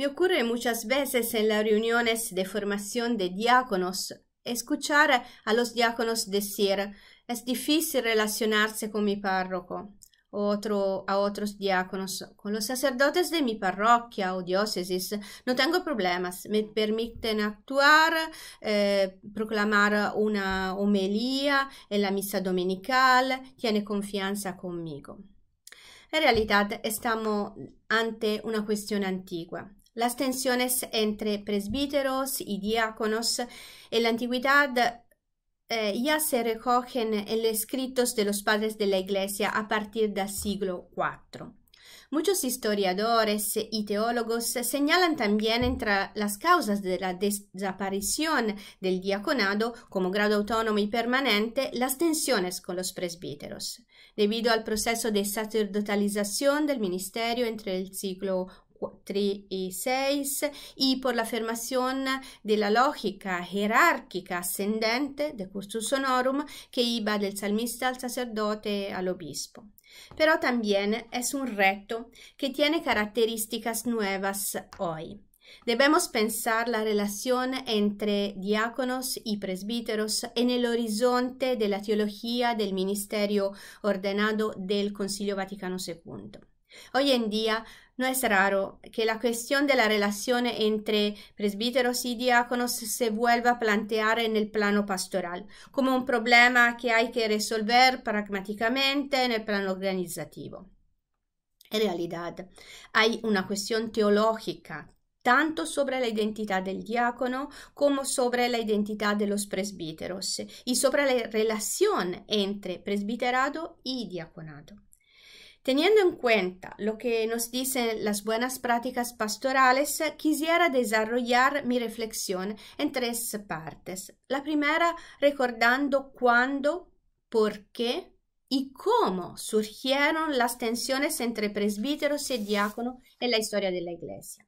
Me ocurre muchas veces en las reuniones de formación de diáconos escuchar a los diáconos decir es difícil relacionarse con mi párroco otro, a otros diáconos. Con los sacerdotes de mi parroquia o diócesis no tengo problemas. Me permiten actuar, eh, proclamar una homelia en la misa dominical. Tiene confianza conmigo. En realidad estamos ante una cuestión antigua. Las tensiones entre presbíteros y diáconos en la antigüedad eh, ya se recogen en los escritos de los padres de la Iglesia a partir del siglo IV. Muchos historiadores y teólogos señalan también entre las causas de la desaparición del diaconado como grado autónomo y permanente las tensiones con los presbíteros, debido al proceso de sacerdotalización del ministerio entre el siglo 3 e 6 y por la afirmación de la lógica jerárquica ascendente de cursus sonorum que iba del salmista al sacerdote al obispo. Pero también es un reto que tiene características nuevas hoy. Debemos pensar la relación entre diáconos y presbíteros en el horizonte de la teología del ministerio ordenado del Concilio Vaticano II. Hoy en día No es raro que la cuestión de la relación entre presbíteros y diáconos se vuelva a plantear en el plano pastoral, como un problema que hay que resolver pragmáticamente en el plano organizativo. En realidad, hay una cuestión teológica tanto sobre la identità del diacono como sobre la identità de los presbíteros y sobre la relación entre presbiterado y diaconato. Teniendo in cuenta lo que nos dicen las buenas prácticas pastorales, quisiera desarrollar mi reflexión en tres partes. La primera, recordando cuándo, por qué y cómo surgieron las tensiones entre presbíteros y diácono en la historia de la Iglesia.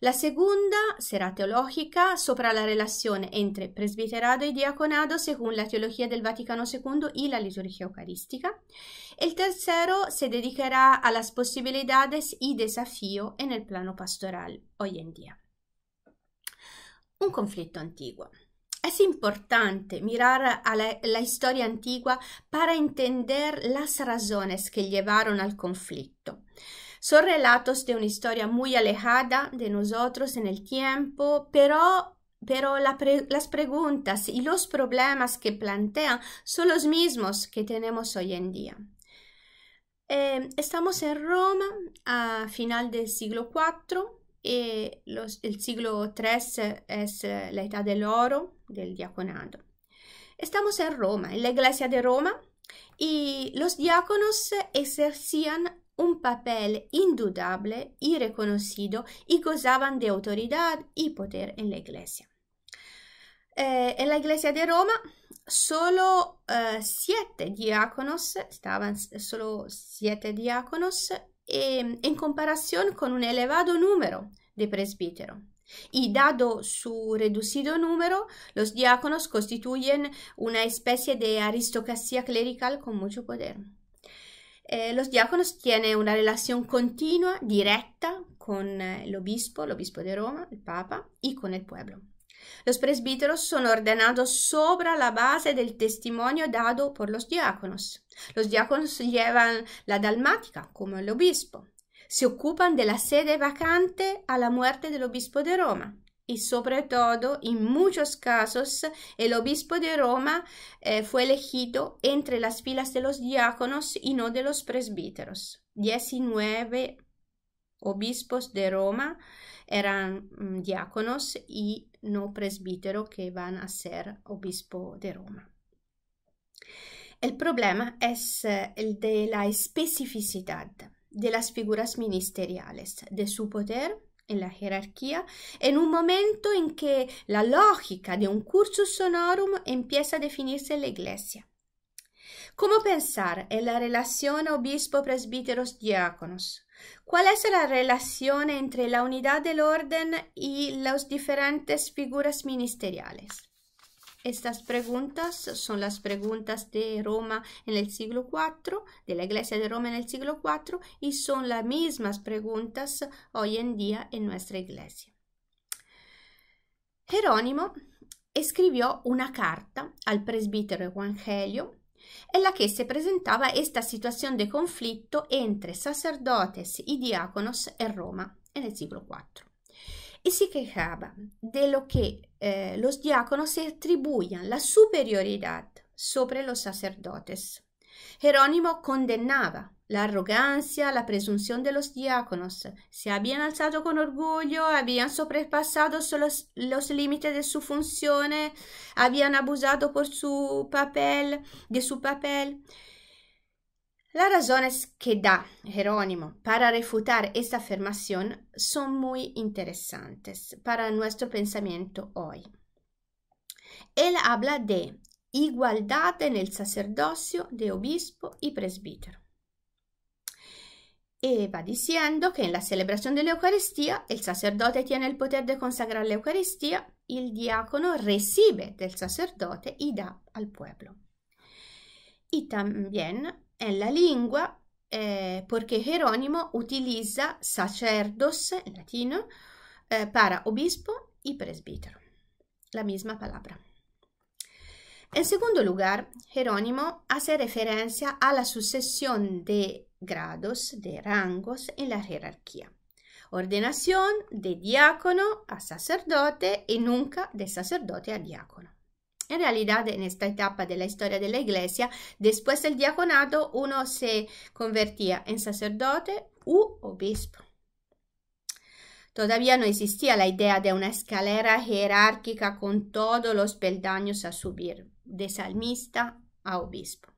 La seconda sarà teologica sopra la relazione entre presbiterato e diaconato según la teologia del Vaticano II e la liturgia eucarística. El tercero se dedicará a las posibilidades y desafio en el plano pastoral hoy en día. Un conflitto antiguo. È importante mirar a la, la, historia antigua para entender las razones que llevaron al conflitto. Son relatos de una historia muy alejada de nosotros en el tiempo, pero, pero las preguntas y los problemas que plantean son los mismos que tenemos hoy en día. Em, estamos en Roma a final del siglo IV y el siglo III es eh, la edad del oro del diaconado. Estamos en Roma, en la iglesia de Roma, y los diáconos eh, ejercían un papel indudable y reconocido y gozaban de autoridad y poder en la iglesia. Eh, en la iglesia de Roma solo eh, siete diáconos, estaban solo siete diáconos eh, en comparación con un elevado número de presbíteros. Y dado su reducido número, los diáconos constituyen una especie de aristocracia clerical con mucho poder. Eh, lo diacono tiene una relazione continua, diretta, con eh, l'obispo, l'obispo di Roma, il Papa, e con il pueblo. Los presbíteros son ordenados sobre la base del testimonio dado por los diáconos. Los diáconos llevan la dalmática, como el obispo. Se ocupan de la sede vacante a la muerte del obispo de Roma. y sobre todo, en muchos casos, el obispo de Roma eh, fue elegido entre las filas de los diáconos y no de los presbíteros. Diecinueve obispos de Roma eran mm, diáconos y no presbíteros que van a ser obispo de Roma. El problema es eh, el de la especificidad de las figuras ministeriales, de su poder en la jerarquía, en un momento en que la lógica de un cursus sonorum empieza a definirse en la iglesia. ¿Cómo pensar en la relación obispo-presbíteros-diáconos? ¿Cuál es la relación entre la unidad del orden y las diferentes figuras ministeriales? Estas preguntas son las preguntas de Roma en el siglo IV, de la Iglesia de Roma en el siglo IV, y son las mismas preguntas hoy en día en nuestra Iglesia. Jerónimo escribió una carta al presbítero Evangelio en la que se presentaba esta situación de conflicto entre sacerdotes y diáconos en Roma en el siglo IV. e si quejaba de lo que eh, los diáconos se atribuían la superioridad sobre los sacerdotes. Jerónimo condenaba la arrogancia, la presunción de los diáconos. Se habían alzado con orgullo, habían sobrepasado los, los límites de su función, habían abusado por su papel, de su papel. Las razones que da Jerónimo para refutar esta afirmación son muy interesantes para nuestro pensamiento hoy. Él habla de igualdad en el sacerdocio de obispo y presbítero. Y va diciendo que en la celebración de la Eucaristía el sacerdote tiene el poder de consagrar la Eucaristía, el diácono recibe del sacerdote y da al pueblo. Y también è la lingua eh, porque Jerónimo utiliza sacerdos in latino eh, para obispo e presbítero, la misma parola. In secondo luogo, Jerónimo hace referenza alla successione sucesión de grados, de rangos in la jerarquía. Ordenación de diácono a sacerdote e nunca de sacerdote a diácono. En realidad, en esta etapa de la historia de la iglesia, después del diaconato, uno se convertía en sacerdote u obispo. Todavía no existía la idea de una escalera jerárquica con todos los peldaños a subir, de salmista a obispo.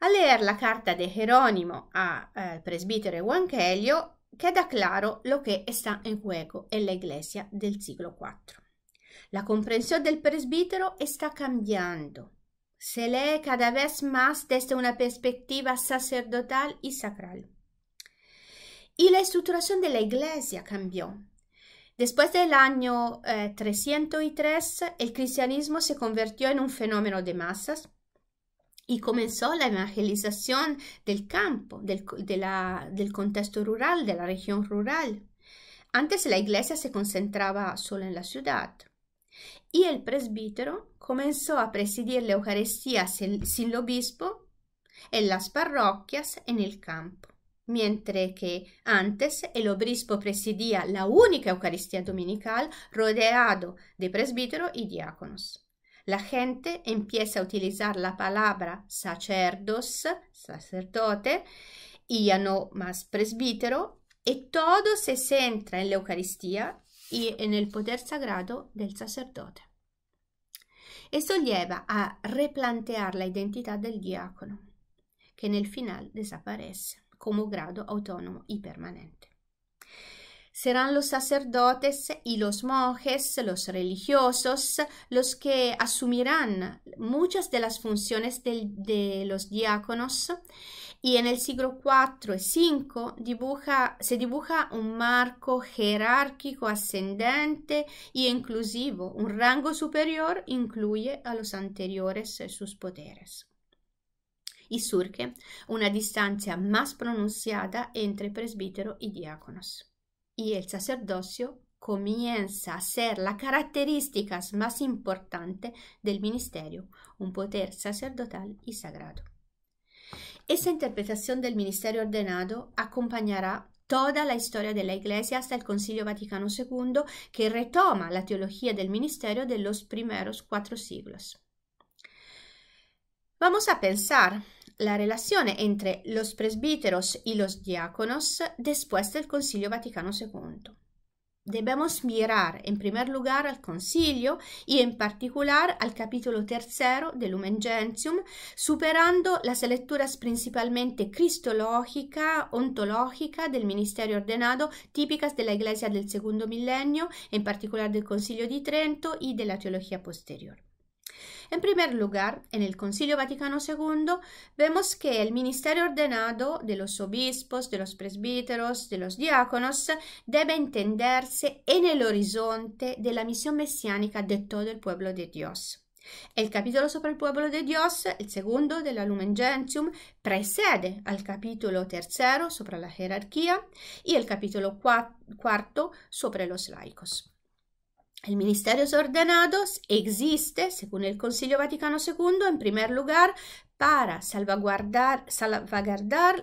Al leer la carta de Jerónimo al eh, presbítero Evangelio queda claro lo que está en juego en la iglesia del siglo IV. La comprensión del presbítero está cambiando. Se lee cada vez más desde una perspectiva sacerdotal y sacral. Y la estructuración de la Iglesia cambió. Después del año 303, eh, el cristianismo se convirtió en un fenómeno de masas y comenzó la evangelización del campo, del contexto rural, de la región rural. Antes la iglesia se concentraba solo en la ciudad. e il presbitero comenzó a presidire l'Eucaristia sin l'obispo e las parroquias e nel campo, mentre che antes l'obispo presidia la única Eucaristia dominical rodeado de presbíteros e diaconos. La gente empieza a utilizar la palabra sacerdos, sacerdote, y ya no más presbítero, y todo se centra en la Eucaristía e nel poter sagrato del sacerdote e solleva a replantear la identità del diacono, che nel final desaparece come grado autonomo e permanente. serán los sacerdotes y los monjes, los religiosos, los que asumirán muchas de las funciones de, los diáconos y en el siglo IV y V se dibuja un marco jerárquico ascendente e inclusivo. Un rango superior incluye a los anteriores sus poderes y surge una distancia más pronunciada entre presbítero y diáconos y el sacerdocio comienza a ser la característica más importante del ministerio, un poder sacerdotal y sagrado. Esa interpretación del ministerio ordenado acompañará toda la historia de la Iglesia hasta el Concilio Vaticano II, que retoma la teología del ministerio de los primeros cuatro siglos. Vamos a pensar la relazione entre los presbíteros y los diáconos después del Concilio Vaticano II. Dobbiamo mirar en primer lugar al Concilio y en particular al capítulo tercero del Gentium, superando las lecturas principalmente cristológica, ontológica del ministerio ordenado, típicas de la Iglesia del segundo milenio, en particular del Concilio di Trento y de la teología posterior. En primer lugar, en el Concilio Vaticano II vemos que el ministerio ordenado de los obispos, de los presbíteros, de los diáconos debe entenderse en el horizonte de la misión mesiánica de todo el pueblo de Dios. El capítulo sobre el pueblo de Dios, el segundo de la Lumen Gentium, precede al capítulo tercero sobre la jerarquía y el capítulo cuarto sobre los laicos. El ministerios ordenados existe, según el Concilio Vaticano II, en primer lugar para salvaguardar,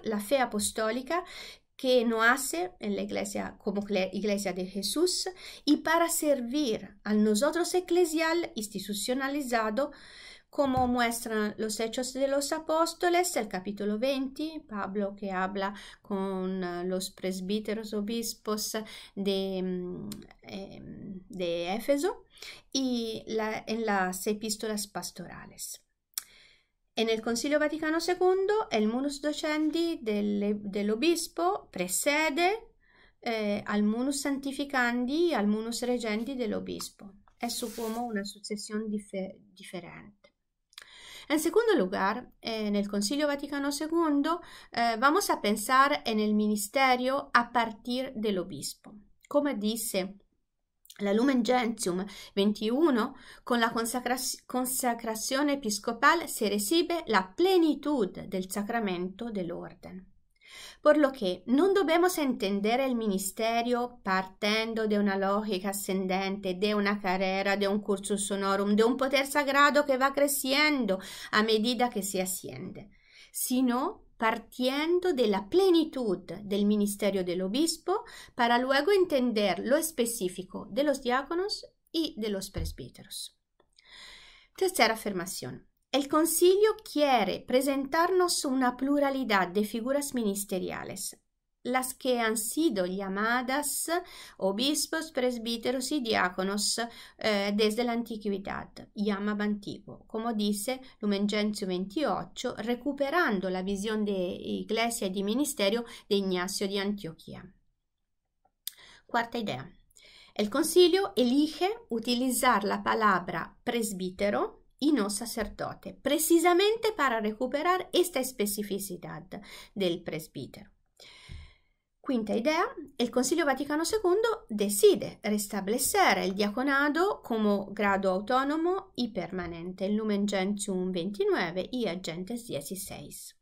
la fe apostólica que no hace en la iglesia como iglesia de Jesús y para servir a nosotros eclesial institucionalizado Como muestran los hechos de los apóstoles, el capítulo 20, Pablo que habla con eh, los presbíteros obispos de, mm, de Éfeso y la, en las epístolas pastorales. E nel Concilio Vaticano II il munus docendi del, dell'obispo precede eh, al munus santificandi e al munus regendi dell'obispo. È su come una successione differ differente. En secondo lugar, eh, en el Concilio Vaticano II eh, vamos a pensar en el ministerio a partir del obispo. Como dice la Lumen Gentium 21, con la consacrazione episcopale si recibe la plenitud del sacramento dell'ordine. Por lo che non dobbiamo entender il ministerio partendo de una lógica ascendente, de una carriera, de un cursus honorum, de un poter sagrado che va creciendo a medida che si asciende, sino partiendo de plenitud del ministerio del obispo para luego entender lo específico de los diáconos y de los presbíteros. Tercera afirmación. El Consiglio quiere presentarnos una pluralidad de figuras ministeriales, las que han sido llamadas obispos, presbíteros y diáconos eh, desde la antigüedad, llamab antiguo, como dice Lumen Gentium 28, recuperando la visión de iglesia y de ministerio de Ignacio de Antioquía. Cuarta idea. El Consiglio elige utilizar la palabra presbítero in un sacerdote, precisamente para recuperar esta especificidad del presbítero. Quinta idea, el Concilio Vaticano II decide restablecer el diaconado como grado autónomo y permanente, Lumen Gentium 29 y Agentes 16.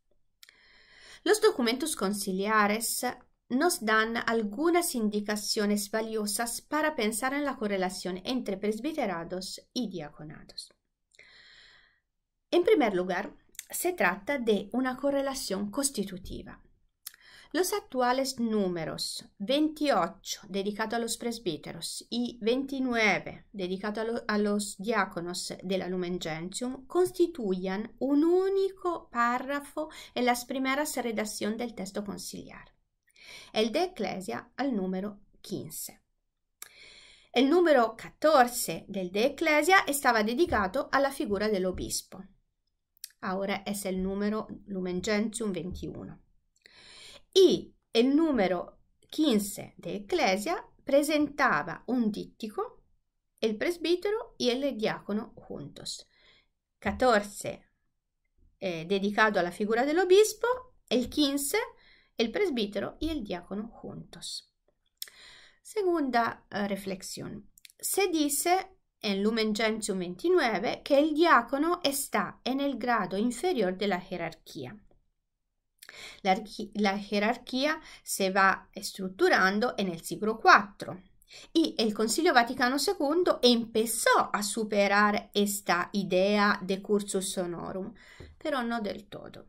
Los documentos conciliares nos dan algunas indicaciones valiosas para pensar en la correlación entre presbiterados y diaconados. In primer lugar, se trata de una correlación constitutiva. Los actuales números 28 dedicado a los presbíteros y 29 dedicado a, lo, a los diáconos de la Lumen Gentium constituyen un único párrafo en las primeras redacciones del texto conciliar, el de Ecclesia al número 15. El número 14 del De Ecclesia estaba dedicato alla figura dell'obispo. Aure es il numero Lumen Gentium 21. E il numero 15 Ecclesia presentava un dittico, eh, il presbitero e il diacono juntos. 14 eh, dedicato alla figura dell'obispo, il 15 il presbitero e il diacono juntos. Seconda eh, reflexión. Se dice en Lumen Gentium 29 che il diacono sta è nel grado inferiore della gerarchia. La, la gerarchia si va strutturando è nel siglo IV. e il Consiglio Vaticano II empezó a superare questa idea de cursus honorum, però non del tutto.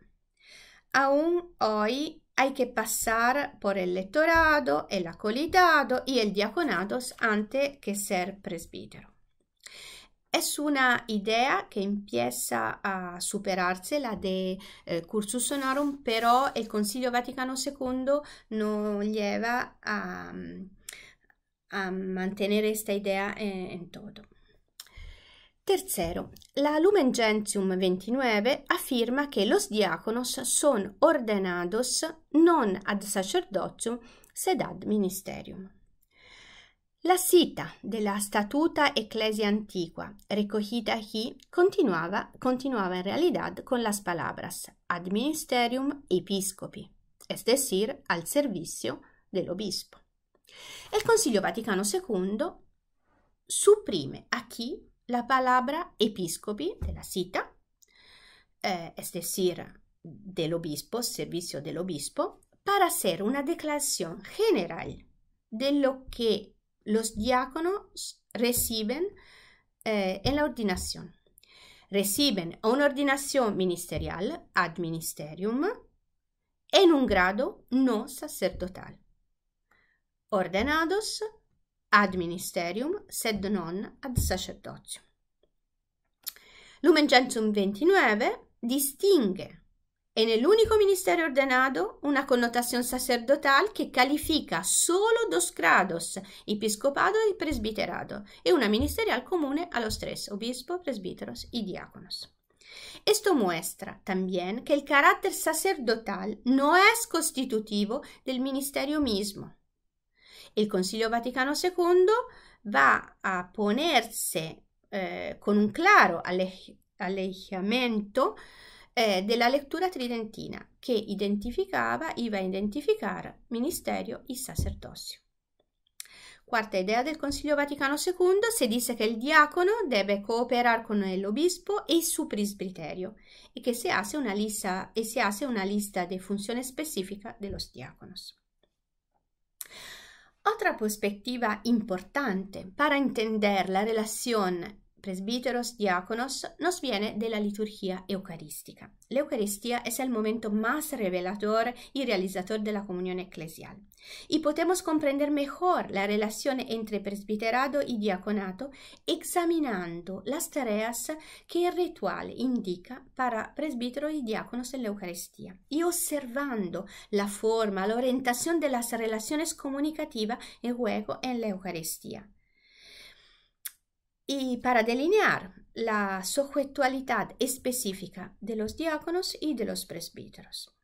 Aún hoy hay que pasar por el lectorado, el acolitado y el diaconados antes que ser presbítero. Es una idea che empieza a superarsela la de eh, Cursus Sonorum, però il Consiglio Vaticano II non lleva a, a mantenere questa idea en, en todo. Tercero, la Lumen Gentium 29 afferma che los diaconos son ordenados non ad sacerdotium sed ad ministerium. La cita de la Statuta Ecclesia Antigua, recogida aquí, continuaba, en realidad con las palabras ad ministerium episcopi, es decir, al servicio del obispo. El Concilio Vaticano II suprime aquí la palabra episcopi de la cita, eh, es decir, del obispo, servicio del obispo, para hacer una declaración general de lo que los diáconos reciben eh, en la ordinación. Reciben una ordinación ministerial ad ministerium en un grado no sacerdotal. Ordenados ad ministerium sed non ad sacerdocio. Lumen Gentium 29 distingue e nell'unico ministerio ordenado una connotazione sacerdotale che califica solo dos grados, episcopado e presbiterato, e una ministerial comune a los tres, obispo, presbiteros e diaconos. Esto muestra también que el carácter sacerdotal no es constitutivo del ministerio mismo. El Concilio Vaticano II va a ponerse eh, con un claro alej alejamiento eh, della lettura tridentina che identificava, iva a identificare, ministerio y sacerdozio. Quarta idea del Consiglio Vaticano II si disse che il diacono deve cooperare con l'obispo e il suo presbiterio e che si hace una lista, e si hace una lista de funzione specifica dello los diáconos. Otra perspectiva importante per entender la relazione presbiteros, diaconos, nos viene de liturgia eucaristica. L'eucaristia è il momento más revelador y realizador della comunione ecclesiale. eclesial. Y podemos comprender mejor la relación entre presbiterado y diaconato examinando las tareas que el ritual indica para presbítero y diáconos en la Eucaristía y observando la forma, la orientación de las relaciones comunicativas en juego en la Eucaristía. y para delinear la sujetualidad específica de los diáconos y de los presbíteros.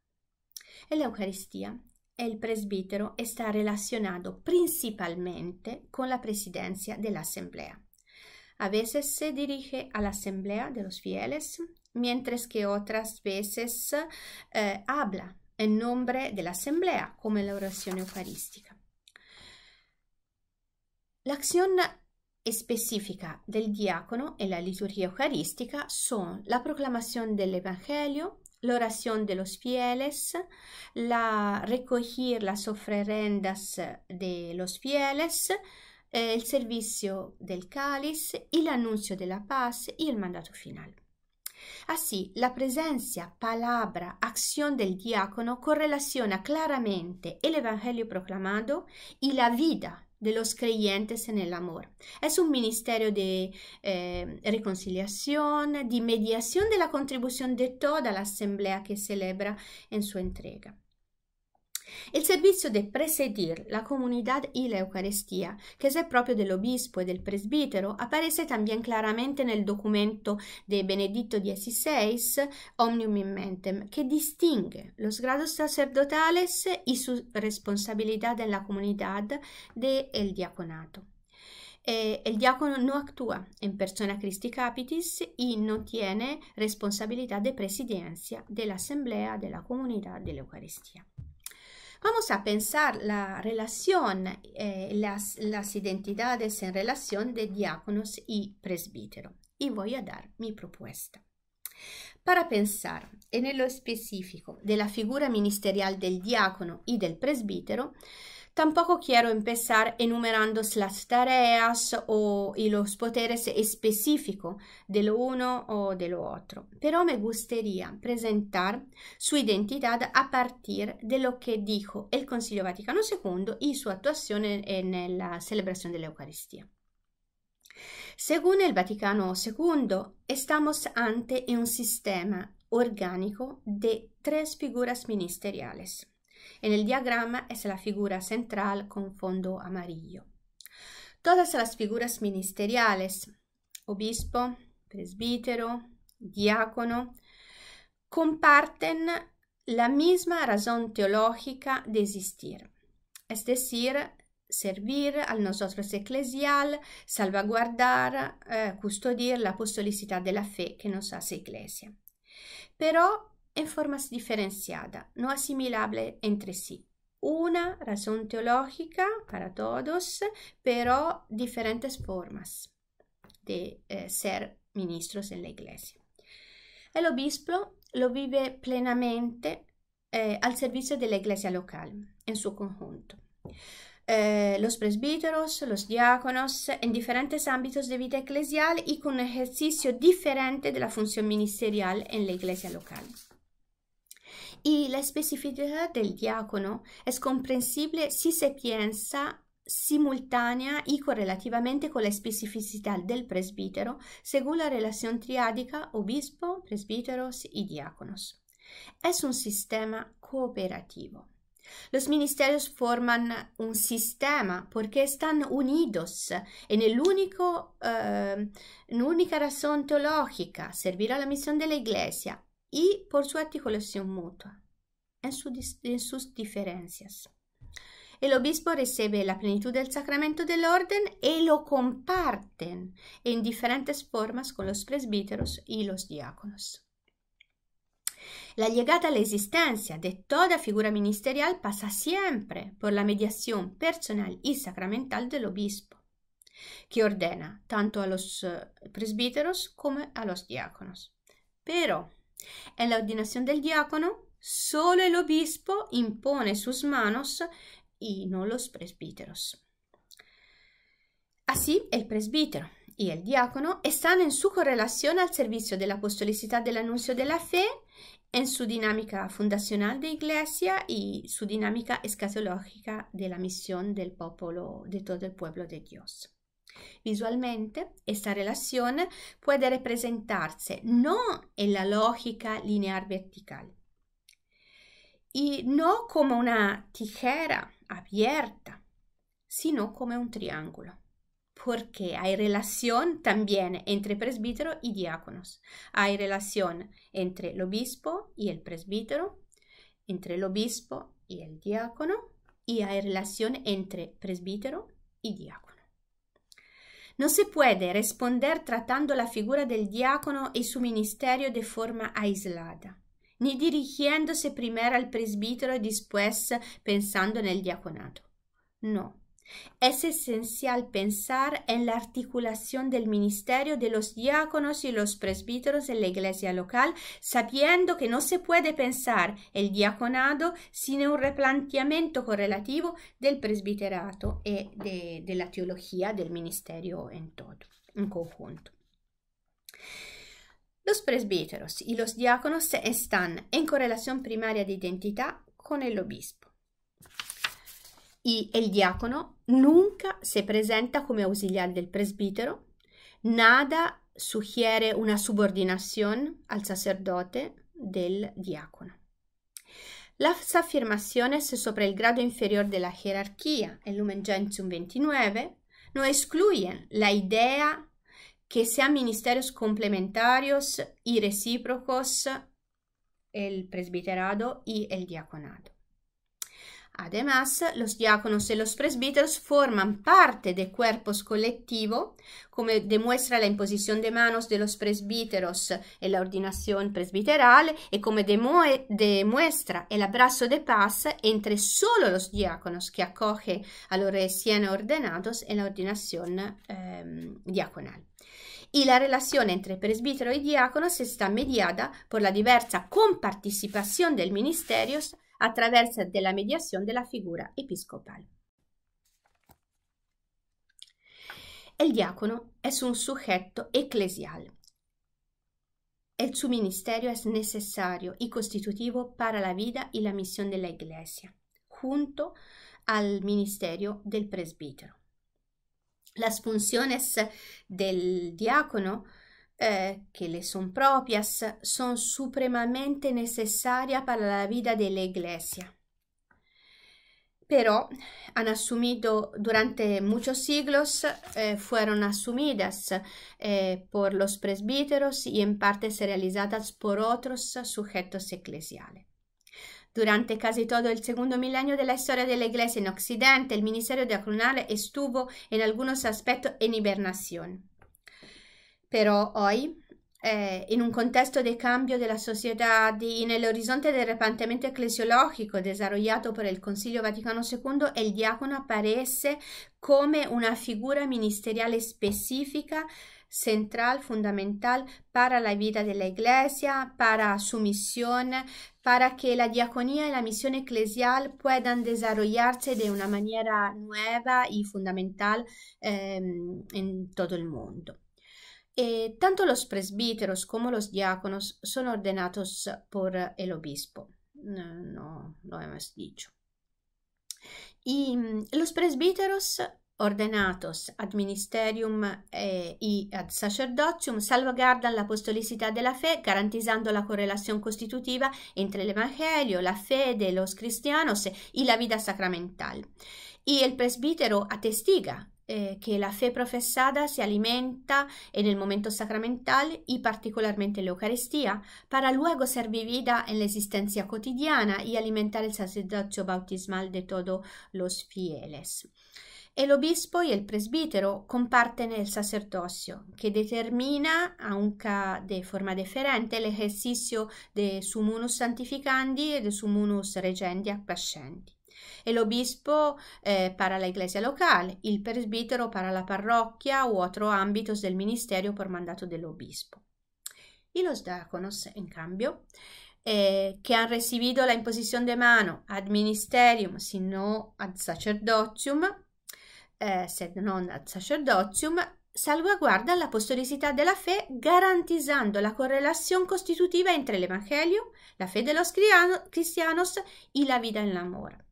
En la Eucaristía, el presbítero está relacionado principalmente con la presidencia de la asamblea. A veces se dirige a la asamblea de los fieles, mientras que otras veces eh, habla en nombre de la asamblea, como en la oración eucarística. La acción e specifica del diacono e la liturgia eucaristica sono la proclamazione dell'Evangelio, l'orazione de los fieles, la recogir las ofrendas de los fieles, eh, il servizio del cáliz, il della pace e il mandato finale. Ah la presenza, palabra, acción del diácono correlaciona claramente el Evangelio proclamado y la vida de los creyentes en el amor. Es un ministerio de eh, reconciliación, de mediación de la contribución de toda la asamblea que celebra en su entrega. Il servizio del presidir, la comunidad y la Eucaristía, que es propio del obispo y del presbítero, aparece también claramente nel documento de Benedicto XVI, Omnium in Mentem, que distingue los grados sacerdotales y su responsabilidad en la comunidad del de diaconato. Eh, el diácono no actúa en persona Christi Capitis y no tiene responsabilidad de presidencia de la asamblea de la comunidad de la Eucaristía. Vamos a pensar la relación, eh, las, las, identidades en relación de diáconos y presbítero. Y voy a dar mi propuesta. Para pensar, e nello specifico, della figura ministerial del diacono y del presbítero, Tampoco quiero empezar enumerando las tareas o y los poderes específicos del uno o del otro, pero me gustaría presentar su identidad a partir de lo que dijo el Consiglio Vaticano II y su actuación en la celebración de la Eucaristía. Según el Vaticano II, estamos ante un sistema orgánico de tres figuras ministeriales e nel diagramma è la figura central con fondo amarillo. Todas las figuras ministeriales, obispo, presbítero, diácono, comparten la misma razón teológica de existir, es decir, servir al nosotros eclesial, salvaguardar, eh, custodir la apostolicità della fe che nos hace iglesia. Però en formas diferenciadas, no asimilables entre sí. Una razón teológica para todos, pero diferentes formas de eh, ser ministros en la iglesia. El obispo lo vive plenamente eh, al servicio de la iglesia local, en su conjunto. Eh, los presbíteros, los diáconos, en diferentes ámbitos de vida eclesial y con un ejercicio diferente de la función ministerial en la iglesia local. E la specificità del diacono è comprensibile se si pensa simultanea e correlativamente con la specificità del presbitero, según la relazione triadica obispo, presbiteros e diaconos. È un sistema cooperativo. Los ministerios forman un sistema perché están unidos e nell'unica único, eh, razón teológica, servir a la misión de la Iglesia, y por su articulación mutua en, sus diferencias. El obispo recibe la plenitud del sacramento del orden y lo comparten en diferentes formas con los presbíteros y los diáconos. La llegada a la existencia de toda figura ministerial pasa siempre por la mediación personal y sacramental del obispo, que ordena tanto a los eh, presbíteros como a los diáconos. Pero Es la ordinación del diacono? solo el obispo impone sus manos e non los presbíteros. Así, el presbítero y el diácono están en su correlación al servicio de la apostolicità del anuncio della fe, in su dinamica fundacional de iglesia y su dinamica escatológica della missione misión del pueblo, de tutto il pueblo di Dios. Visualmente, esta relación puede representarse no en la lógica lineal vertical y no como una tijera abierta, sino como un triángulo, porque hay relación también entre presbítero y diáconos, hay relación entre el obispo y el presbítero, entre el obispo y el diácono, y hay relación entre presbítero y diácono. Non si può responder trattando la figura del diacono e suo ministerio de forma aislata, né dirigendosi prima al presbítero e después pensando nel diaconato. No, Es esencial pensar en la articulación del ministerio de los diáconos y los presbíteros en la iglesia local, sabiendo que no se puede pensar el diaconado sin un replanteamiento correlativo del presbiterato y de la teología del ministerio en todo, en conjunto. Los presbíteros y los diáconos están en correlación primaria de identidad con el obispo e il diacono nunca si presenta come auxiliar del presbitero, nada sugiere una subordinación al sacerdote del diácono. Las afirmaciones sopra il grado inferior della gerarchia, jerarquía, el Lumen Gentium 29, non esclude la idea que sean ministerios complementarios y reciprocos, il presbiterato e il diaconato. Además, los diáconos y los presbíteros forman parte del cuerpo colectivo, como demuestra la imposición de manos de los presbíteros en la ordinación presbiteral y como demuestra el abrazo de paz entre solo los diáconos que acoge a los recién ordenados en la ordinación eh, diaconal. Y la relación entre presbítero y diácono se está mediada por la diversa comparticipación del ministerio a través de la mediación figura episcopal. Il diacono è un sujeto eclesial. El su ministerio è necessario e costitutivo per la vita e la missione della Iglesia, junto al ministerio del presbítero. Las funciones del diacono diácono Eh, que le son propias, son supremamente necesarias para la vida de la Iglesia. Pero han asumido durante muchos siglos, eh, fueron asumidas eh, por los presbíteros y en parte realizadas por otros sujetos eclesiales. Durante casi todo el segundo milenio de la historia de la Iglesia en Occidente, el ministerio diaconal estuvo en algunos aspectos en hibernación. però oggi, eh, in un contesto di cambio della società di, nell'orizzonte del repantamento ecclesiologico desarrollato per il Consiglio Vaticano II, il diacono apparesse come una figura ministeriale specifica central, fondamentale per la vita dell'Iglesia, per la sua missione, para que la diaconia e la missione ecclesiale puedan desarrollarse de una maniera nuova e fondamentale eh, en todo el mundo e tanto los presbiteros como los diáconos son ordenados por el obispo. No, no lo hemos dicho. Y los presbiteros ordenatos ad ministerium eh, y ad sacerdotium salvaguardan la apostolicità della fe garantizando la correlación constitutiva entre el evangelio, la fe de los cristianos y la vida sacramental. Y el presbítero atestiga eh, che la fe professata si alimenta e nel momento sacramentale, e particolarmente l'Eucaristia, para luego ser vivida en la existencia cotidiana y alimentar bautismal de todos los fieles. E l'obispo e il presbitero compartono il sacerdozio, che determina, aunque de forma diferente, el de sumunus santificandi e de sumunus regendi a pascendi e l'obispo eh, para la iglesia locale, il presbitero para la parrocchia u otro ámbitos del ministerio por mandato dell'obispo. I los diáconos, in cambio, eh, que han recibido la imposizione de mano ad ministerium sino ad sacerdotium, eh, sed non ad sacerdotium, salvaguarda la apostolicità della fede garantizzando la correlazione costitutiva entre l'Evangelio, la fede de los cristianos e la vita in l'amore.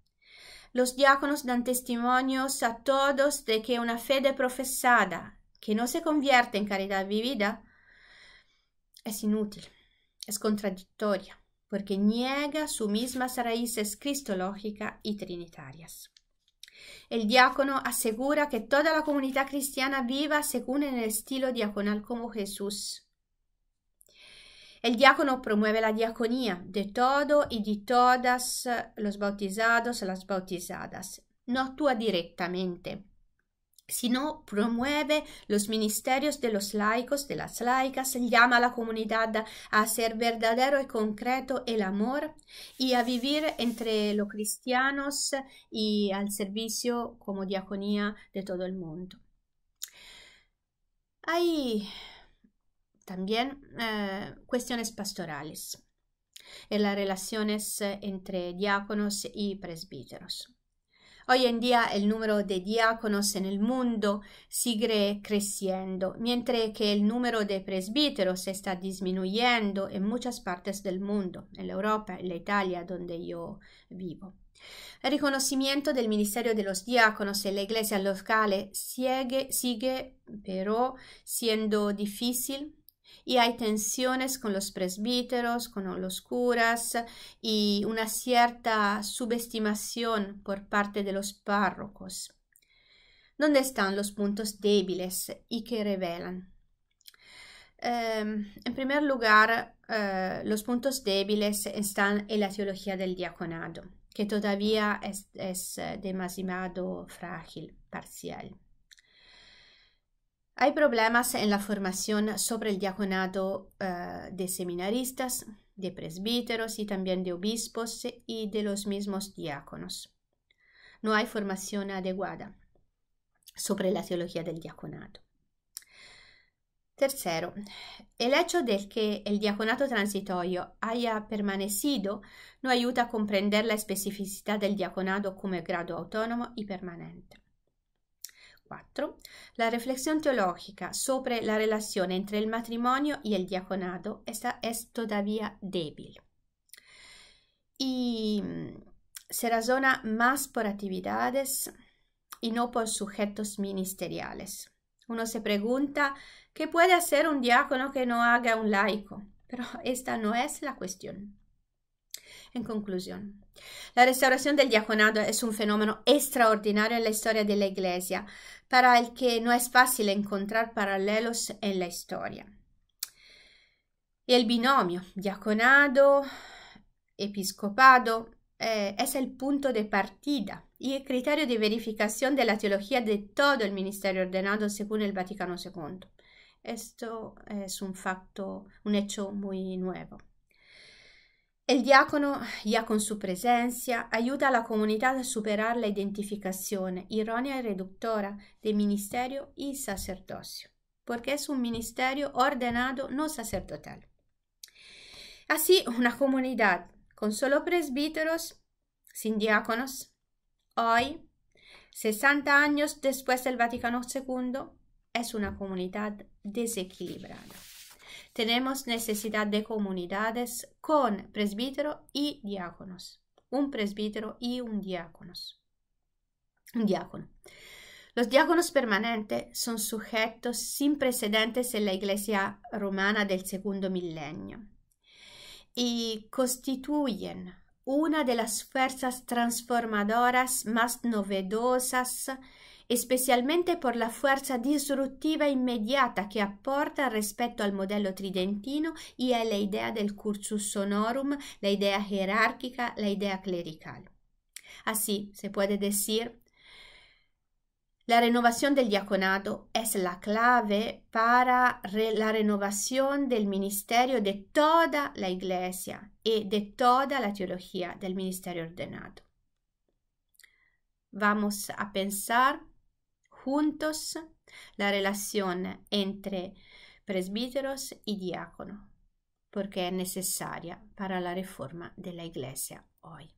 Los diáconos dan testimonios a todos de que una fe de profesada que no se convierte en caridad vivida es inútil, es contradictoria, porque niega sus mismas raíces cristológicas y trinitarias. El diácono asegura que toda la comunidad cristiana viva según el estilo diaconal como Jesús El diácono promueve la diaconía de todo y de todas los bautizados, las bautizadas. No actúa directamente, sino promueve los ministerios de los laicos, de las laicas, llama a la comunidad a ser verdadero y concreto el amor y a vivir entre los cristianos y al servicio como diaconía de todo el mundo. Hay también eh, cuestiones pastorales y las relaciones entre diáconos y presbíteros. Hoy en día el número de diáconos en el mundo sigue creciendo, mientras que el número de presbíteros está disminuyendo en muchas partes del mundo, en Europa, en la Italia, donde yo vivo. El riconoscimento del ministerio de los diáconos en la iglesia locale sigue, sigue pero siendo difícil y hay tensiones con los presbíteros, con los curas y una cierta subestimación por parte de los párrocos. ¿Dónde están los puntos débiles y que revelan? Em, en primer lugar, eh, los puntos débiles están en la teología del diaconado, que todavía es, es eh, demasiado frágil, parcial. Hay problemas en la formación sobre el diaconato eh, de seminaristas, de presbíteros y también de obispos y de los mismos diáconos. No hay formación adecuada sobre la teología del diaconato. Tercero, el hecho de que el diaconato transitorio haya permanecido no ayuda a comprender la especificidad del diaconado como grado autónomo y permanente. 4. La reflexión teológica sobre la relación entre el matrimonio y el diaconado es todavía débil. Y mm, se razona más por actividades y no por sujetos ministeriales. Uno se pregunta, ¿qué puede hacer un diácono que no haga un laico? Pero esta no es la cuestión. En conclusión, la restauración del diaconado es un fenómeno extraordinario en la historia de la Iglesia, para el que no es fácil encontrar paralelos en la historia. El binomio diaconado-episcopado eh, es el punto de partida y el criterio de verificación de la teología de todo el ministerio ordenado según el Vaticano II. Esto es un facto, un hecho muy nuevo. El diácono, ya con su presencia, ayuda a la comunidad a superar la identificación errónea y reductora del ministerio y sacerdocio, porque es un ministerio ordenado no sacerdotal. Así, una comunidad con solo presbíteros, sin diáconos, hoy, 60 años después del Vaticano II, es una comunidad desequilibrada. Tenemos necesidad de comunidades con presbítero y diáconos. Un presbítero y un diácono. Los diáconos permanentes son sujetos sin precedentes en la Iglesia romana del segundo milenio y constituyen una de las fuerzas transformadoras más novedosas especialmente por la fuerza disruptiva immediata che apporta rispetto al modello tridentino y a la idea del cursus honorum, la idea jerárquica, la idea clerical. Así ah se puede decir, la renovación del diaconado es la clave para re la renovación del ministerio de toda la iglesia y de toda la teología del ministerio ordenado. Vamos a pensar juntos la relación entre presbíteros y diácono, porque es necesaria para la reforma de la Iglesia hoy.